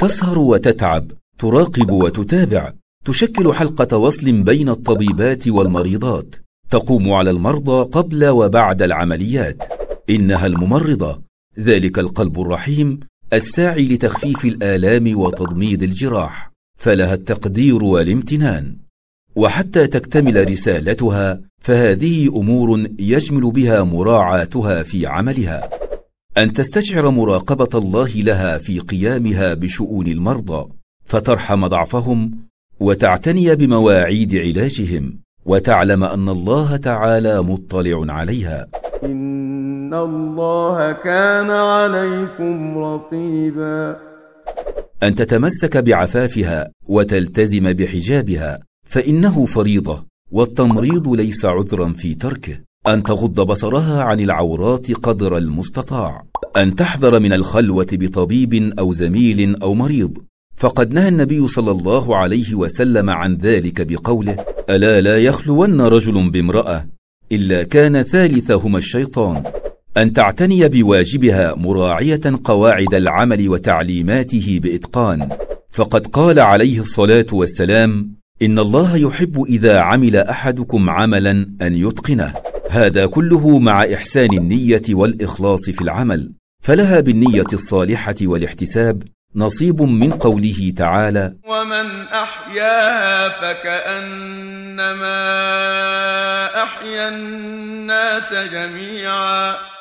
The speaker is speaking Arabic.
تسهر وتتعب تراقب وتتابع تشكل حلقة وصل بين الطبيبات والمريضات تقوم على المرضى قبل وبعد العمليات إنها الممرضة ذلك القلب الرحيم الساعي لتخفيف الآلام وتضميد الجراح فلها التقدير والامتنان وحتى تكتمل رسالتها فهذه امور يجمل بها مراعاتها في عملها ان تستشعر مراقبه الله لها في قيامها بشؤون المرضى فترحم ضعفهم وتعتني بمواعيد علاجهم وتعلم ان الله تعالى مطلع عليها ان الله كان عليكم رقيبا ان تتمسك بعفافها وتلتزم بحجابها فانه فريضه والتمريض ليس عذرا في تركه أن تغض بصرها عن العورات قدر المستطاع أن تحذر من الخلوة بطبيب أو زميل أو مريض فقد نهى النبي صلى الله عليه وسلم عن ذلك بقوله ألا لا يخلون رجل بامرأة إلا كان ثالثهما الشيطان أن تعتني بواجبها مراعية قواعد العمل وتعليماته بإتقان فقد قال عليه الصلاة والسلام إن الله يحب إذا عمل أحدكم عملا أن يتقنه هذا كله مع إحسان النية والإخلاص في العمل فلها بالنية الصالحة والاحتساب نصيب من قوله تعالى ومن أحياها فكأنما أحيا الناس جميعا